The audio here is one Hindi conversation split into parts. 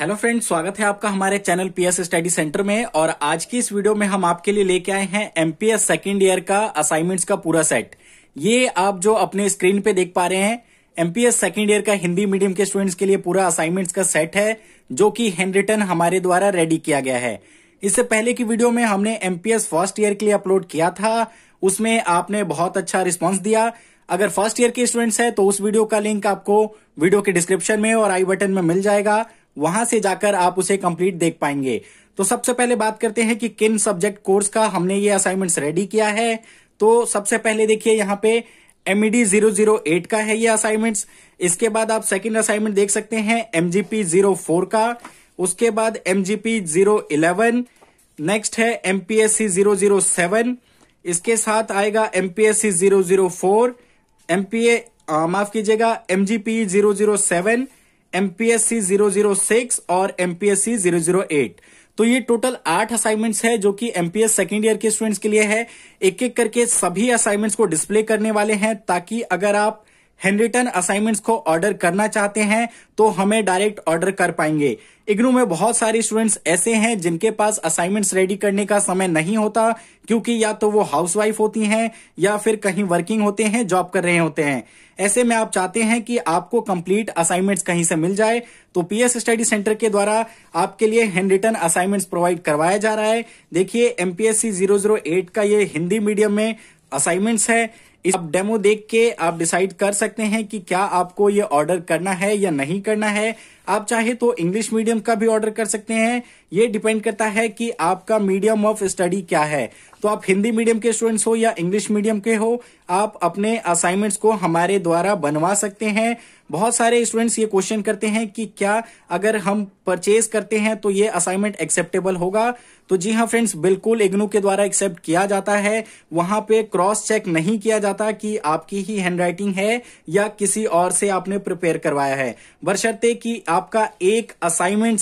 हेलो फ्रेंड्स स्वागत है आपका हमारे चैनल पीएस स्टडी सेंटर में और आज की इस वीडियो में हम आपके लिए लेके आए हैं एमपीएस सेकंड ईयर का असाइनमेंट्स का पूरा सेट ये आप जो अपने स्क्रीन पे देख पा रहे हैं एमपीएस सेकंड ईयर का हिंदी मीडियम के स्टूडेंट्स के लिए पूरा असाइनमेंट्स का सेट है जो कि रिटर्न हमारे द्वारा रेडी किया गया है इससे पहले की वीडियो में हमने एमपीएस फर्स्ट ईयर के लिए अपलोड किया था उसमें आपने बहुत अच्छा रिस्पॉन्स दिया अगर फर्स्ट ईयर के स्टूडेंट्स है तो उस वीडियो का लिंक आपको वीडियो के डिस्क्रिप्शन में और आई बटन में मिल जाएगा वहां से जाकर आप उसे कंप्लीट देख पाएंगे तो सबसे पहले बात करते हैं कि किन सब्जेक्ट कोर्स का हमने ये असाइनमेंट्स रेडी किया है तो सबसे पहले देखिए यहाँ पे एमईडी जीरो जीरो एट का है ये असाइनमेंट्स इसके बाद आप सेकेंड असाइनमेंट देख सकते हैं एमजीपी जीरो फोर का उसके बाद एमजीपी जीरो इलेवन नेक्स्ट है एमपीएससी जीरो जीरो सेवन इसके साथ आएगा MPSC zero zero four MPA माफ कीजिएगा MGP zero zero seven MPSC 006 और एमपीएससी 008 तो ये टोटल आठ असाइनमेंट्स है जो कि एमपीएस सेकेंड ईयर के स्टूडेंट्स के लिए है एक एक करके सभी असाइनमेंट्स को डिस्प्ले करने वाले हैं ताकि अगर आप हैंडरिटन असाइनमेंट्स को ऑर्डर करना चाहते हैं तो हमें डायरेक्ट ऑर्डर कर पाएंगे इग्नू में बहुत सारे स्टूडेंट्स ऐसे हैं जिनके पास असाइनमेंट्स रेडी करने का समय नहीं होता क्योंकि या तो वो हाउसवाइफ होती हैं या फिर कहीं वर्किंग होते हैं जॉब कर रहे होते हैं ऐसे में आप चाहते हैं कि आपको कंप्लीट असाइनमेंट्स कहीं से मिल जाए तो पीएस स्टडी सेंटर के द्वारा आपके लिए हैंड रिटर्न असाइनमेंट्स प्रोवाइड करवाया जा रहा है देखिए एमपीएससी जीरो का ये हिंदी मीडियम में असाइनमेंट्स है इस आप डेमो देख के आप डिसाइड कर सकते हैं कि क्या आपको ये ऑर्डर करना है या नहीं करना है आप चाहे तो इंग्लिश मीडियम का भी ऑर्डर कर सकते हैं ये डिपेंड करता है कि आपका मीडियम ऑफ स्टडी क्या है तो आप हिंदी मीडियम के स्टूडेंट्स हो या इंग्लिश मीडियम के हो आप अपने असाइनमेंट्स को हमारे द्वारा बनवा सकते हैं बहुत सारे स्टूडेंट्स ये क्वेश्चन करते हैं कि क्या अगर हम परचेज करते हैं तो ये असाइनमेंट एक्सेप्टेबल होगा तो जी हाँ फ्रेंड्स बिल्कुल इग्नू के द्वारा एक्सेप्ट किया जाता है वहां पे क्रॉस चेक नहीं किया जाता कि आपकी ही हैंडराइटिंग है या किसी और से आपने प्रिपेयर करवाया है बशर्ते कि आप आपका एक असाइनमेंट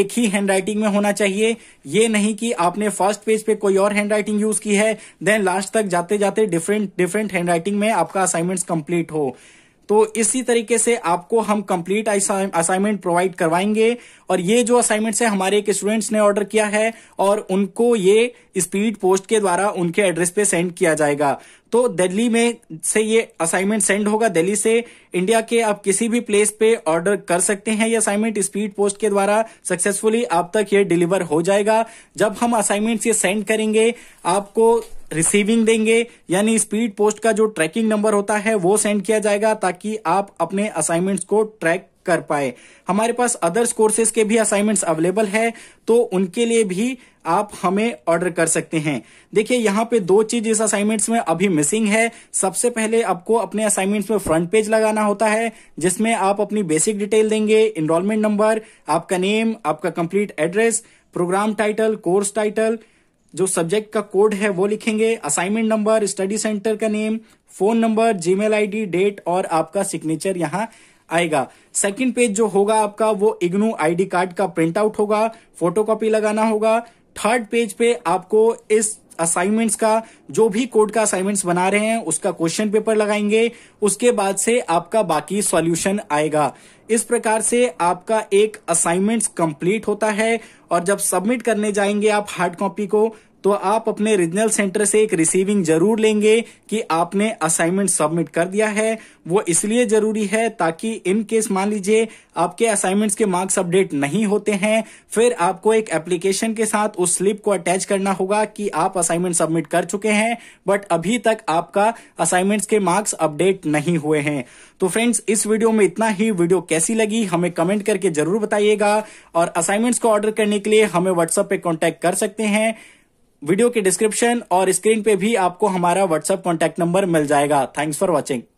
एक ही हैंडराइटिंग में होना चाहिए ये नहीं कि आपने फर्स्ट पेज पे कोई और हैंडराइटिंग यूज की है देन लास्ट तक जाते जाते डिफरेंट डिफरेंट हैंडराइटिंग में आपका असाइनमेंट कंप्लीट हो तो इसी तरीके से आपको हम कंप्लीट असाइनमेंट प्रोवाइड करवाएंगे और ये जो असाइनमेंट्स है हमारे एक स्टूडेंट्स ने ऑर्डर किया है और उनको ये स्पीड पोस्ट के द्वारा उनके एड्रेस पे सेंड किया जाएगा तो दिल्ली में से ये असाइनमेंट सेंड होगा दिल्ली से इंडिया के आप किसी भी प्लेस पे ऑर्डर कर सकते हैं ये असाइनमेंट स्पीड पोस्ट के द्वारा सक्सेसफुली आप तक ये डिलीवर हो जाएगा जब हम असाइनमेंट्स ये सेंड करेंगे आपको रिसीविंग देंगे यानी स्पीड पोस्ट का जो ट्रैकिंग नंबर होता है वो सेंड किया जाएगा ताकि आप अपने असाइनमेंट्स को ट्रैक कर पाए हमारे पास अदर्स कोर्सेज के भी असाइनमेंट्स अवेलेबल है तो उनके लिए भी आप हमें ऑर्डर कर सकते हैं देखिए यहाँ पे दो चीज इस असाइनमेंट्स में अभी मिसिंग है सबसे पहले आपको अपने असाइनमेंट्स में फ्रंट पेज लगाना होता है जिसमें आप अपनी बेसिक डिटेल देंगे इनरोलमेंट नंबर आपका नेम आपका complete address program title course title जो सब्जेक्ट का कोड है वो लिखेंगे असाइनमेंट नंबर स्टडी सेंटर का name phone number Gmail ID date और आपका सिग्नेचर यहाँ आएगा सेकंड पेज जो होगा आपका वो इग्नू आईडी कार्ड का प्रिंट आउट होगा फोटोकॉपी लगाना होगा थर्ड पेज पे आपको इस असाइनमेंट्स का जो भी कोड का असाइनमेंट्स बना रहे हैं उसका क्वेश्चन पेपर लगाएंगे उसके बाद से आपका बाकी सॉल्यूशन आएगा इस प्रकार से आपका एक असाइनमेंट्स कंप्लीट होता है और जब सबमिट करने जाएंगे आप हार्ड कॉपी को तो आप अपने रीजनल सेंटर से एक रिसीविंग जरूर लेंगे कि आपने असाइनमेंट सबमिट कर दिया है वो इसलिए जरूरी है ताकि इन केस मान लीजिए आपके असाइनमेंट्स के मार्क्स अपडेट नहीं होते हैं फिर आपको एक एप्लीकेशन के साथ उस स्लिप को अटैच करना होगा कि आप असाइनमेंट सबमिट कर चुके हैं बट अभी तक आपका असाइनमेंट्स के मार्क्स अपडेट नहीं हुए हैं तो फ्रेंड्स इस वीडियो में इतना ही वीडियो कैसी लगी हमें कमेंट करके जरूर बताइएगा और असाइनमेंट्स को ऑर्डर करने के लिए हमें व्हाट्सएप पे कॉन्टेक्ट कर सकते हैं वीडियो के डिस्क्रिप्शन और स्क्रीन पे भी आपको हमारा व्हाट्सएप कॉन्टैक्ट नंबर मिल जाएगा थैंक्स फॉर वॉचिंग